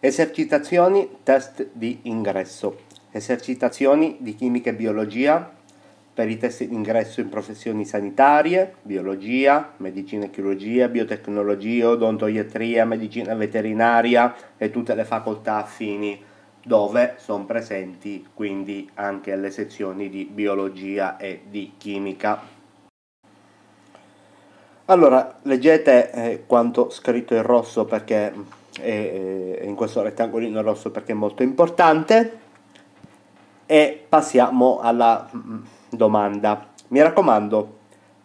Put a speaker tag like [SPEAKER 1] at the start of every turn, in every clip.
[SPEAKER 1] Esercitazioni test di ingresso. Esercitazioni di chimica e biologia per i test di ingresso in professioni sanitarie, biologia, medicina e chirurgia, biotecnologia, odontoiatria, medicina veterinaria e tutte le facoltà affini dove sono presenti quindi anche le sezioni di biologia e di chimica. Allora, leggete eh, quanto scritto in rosso perché e, e in questo rettangolino rosso perché è molto importante e passiamo alla mm, domanda mi raccomando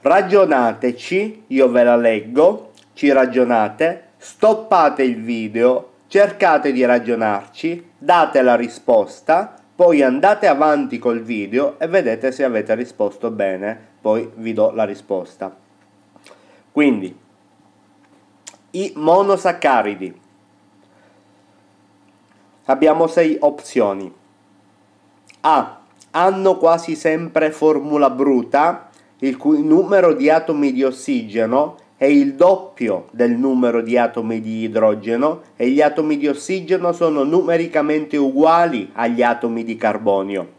[SPEAKER 1] ragionateci io ve la leggo ci ragionate stoppate il video cercate di ragionarci date la risposta poi andate avanti col video e vedete se avete risposto bene poi vi do la risposta quindi i monosaccaridi abbiamo sei opzioni. A. Hanno quasi sempre formula bruta, il cui numero di atomi di ossigeno è il doppio del numero di atomi di idrogeno e gli atomi di ossigeno sono numericamente uguali agli atomi di carbonio.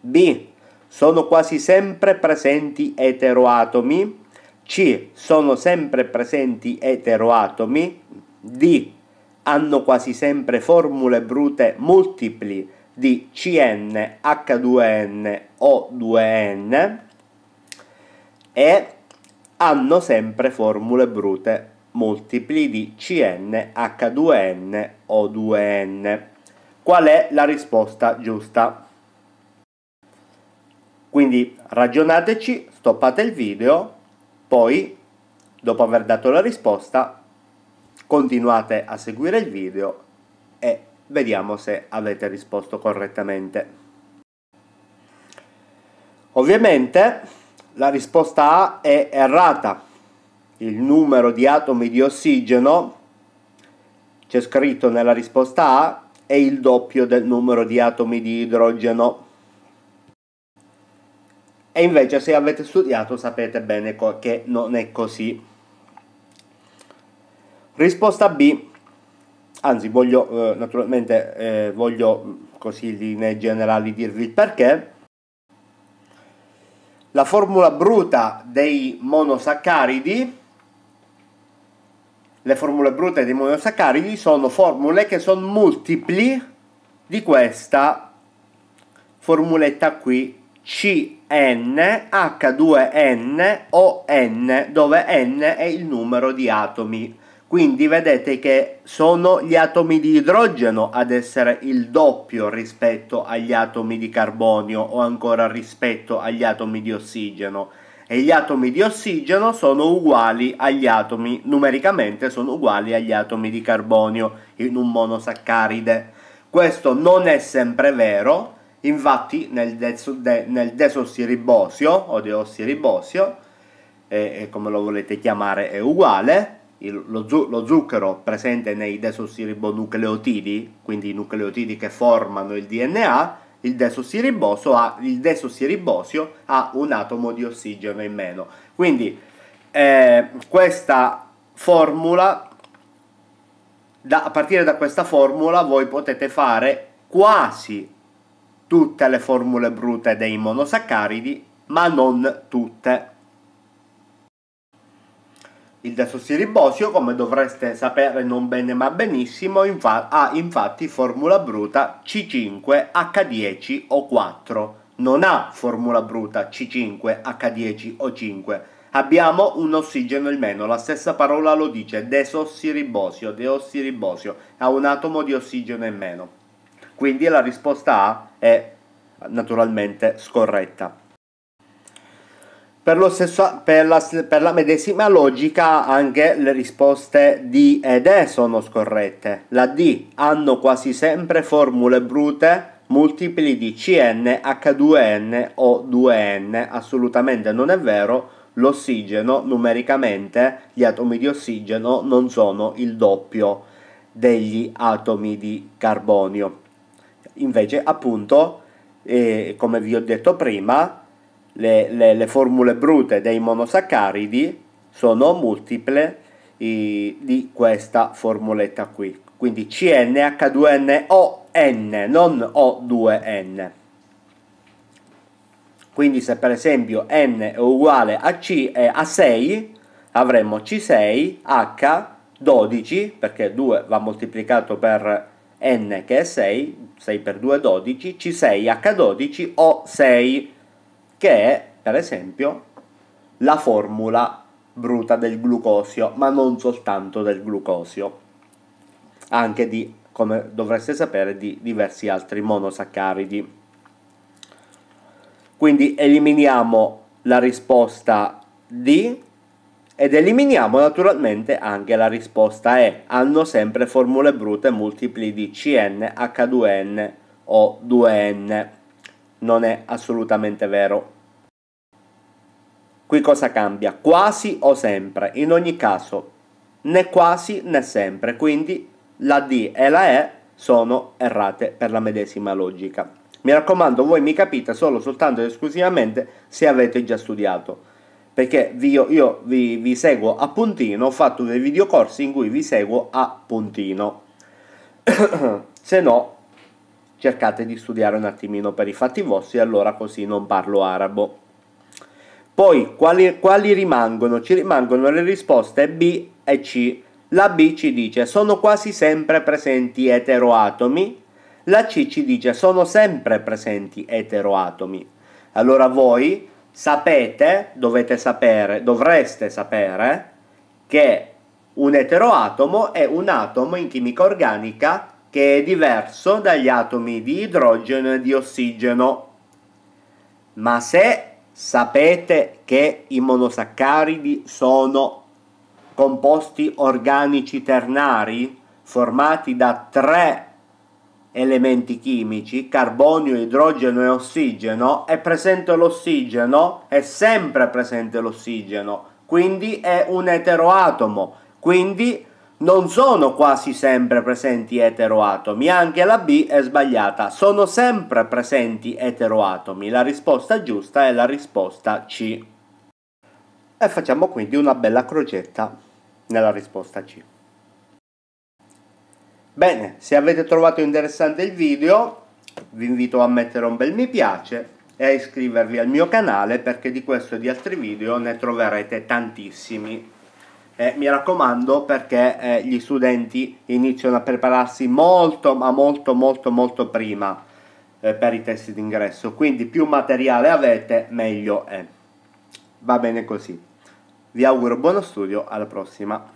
[SPEAKER 1] B. Sono quasi sempre presenti eteroatomi. C. Sono sempre presenti eteroatomi. D hanno quasi sempre formule brute multipli di CN, H2N, O2N e hanno sempre formule brute multipli di CN, H2N, O2N. Qual è la risposta giusta? Quindi ragionateci, stoppate il video, poi dopo aver dato la risposta Continuate a seguire il video e vediamo se avete risposto correttamente. Ovviamente la risposta A è errata. Il numero di atomi di ossigeno c'è scritto nella risposta A è il doppio del numero di atomi di idrogeno. E invece se avete studiato sapete bene che non è così. Risposta B, anzi voglio eh, naturalmente, eh, voglio così linee generali dirvi il perché. La formula bruta dei monosaccaridi, le formule brute dei monosaccaridi sono formule che sono multipli di questa formuletta qui cnh 2 non dove N è il numero di atomi quindi vedete che sono gli atomi di idrogeno ad essere il doppio rispetto agli atomi di carbonio o ancora rispetto agli atomi di ossigeno e gli atomi di ossigeno sono uguali agli atomi, numericamente sono uguali agli atomi di carbonio in un monosaccaride. Questo non è sempre vero, infatti nel, de nel desossiribosio o deossiribosio, eh, come lo volete chiamare, è uguale, il, lo, zu, lo, zucchero presente nei desossiribonucleotidi, quindi i nucleotidi che formano il DNA, il ha, il desossiribosio ha un atomo di ossigeno in meno. Quindi eh, questa formula, da, a partire da questa formula voi potete fare quasi tutte le formule brute dei monosaccaridi, ma non tutte. Il desossiribosio, come dovreste sapere non bene ma benissimo, infa ha infatti formula bruta C5H10O4. Non ha formula bruta C5H10O5. Abbiamo un ossigeno in meno, la stessa parola lo dice, desossiribosio, deossiribosio, ha un atomo di ossigeno in meno. Quindi la risposta A è naturalmente scorretta. Per, stesso, per, la, per, la, medesima logica anche le risposte D ed E sono scorrette. La D hanno quasi sempre formule brute multipli di Cn, H2n o 2n. Assolutamente non è vero, l'ossigeno numericamente, gli atomi di ossigeno non sono il doppio degli atomi di carbonio. Invece appunto, eh, come vi ho detto prima, le, le, le formule brute dei monosaccaridi sono multiple i, di questa formuletta qui. Quindi CnH2NON, non O2N. Quindi se per esempio N è uguale a, C, eh, a 6, avremo C6H12, perché 2 va moltiplicato per N che è 6, 6 per 2 è 12, C6H12 O6 che è, per esempio, la formula bruta del glucosio, ma non soltanto del glucosio, anche di, come dovreste sapere, di diversi altri monosaccaridi. Quindi eliminiamo la risposta D ed eliminiamo naturalmente anche la risposta E. Hanno sempre formule brute multipli di CN, H2N o 2N. Non è assolutamente vero. Qui cosa cambia? Quasi o sempre. In ogni caso, né quasi né sempre. Quindi la D e la E sono errate per la medesima logica. Mi raccomando, voi mi capite solo, soltanto ed esclusivamente se avete già studiato. Perché io, io vi, vi seguo a puntino, ho fatto dei videocorsi in cui vi seguo a puntino. se no, cercate di studiare un attimino per i fatti vostri, allora così non parlo arabo. Poi quali, quali rimangono? Ci rimangono le risposte B e C. La B ci dice sono quasi sempre presenti eteroatomi. La C ci dice sono sempre presenti eteroatomi. Allora voi sapete, dovete sapere, dovreste sapere che un eteroatomo è un atomo in chimica organica che è diverso dagli atomi di idrogeno e di ossigeno. Ma se Sapete che i monosaccaridi sono composti organici ternari formati da tre elementi chimici, carbonio, idrogeno e ossigeno, è presente l'ossigeno, è sempre presente l'ossigeno, quindi è un eteroatomo, quindi non sono quasi sempre presenti eteroatomi, anche la B è sbagliata, sono sempre presenti eteroatomi, la risposta giusta è la risposta C. E facciamo quindi una bella crocetta nella risposta C. Bene, se avete trovato interessante il video vi invito a mettere un bel mi piace e a iscrivervi al mio canale perché di questo e di altri video ne troverete tantissimi eh, mi raccomando perché eh, gli studenti iniziano a prepararsi molto ma molto molto molto prima eh, per i test d'ingresso quindi più materiale avete meglio è va bene così vi auguro buono studio alla prossima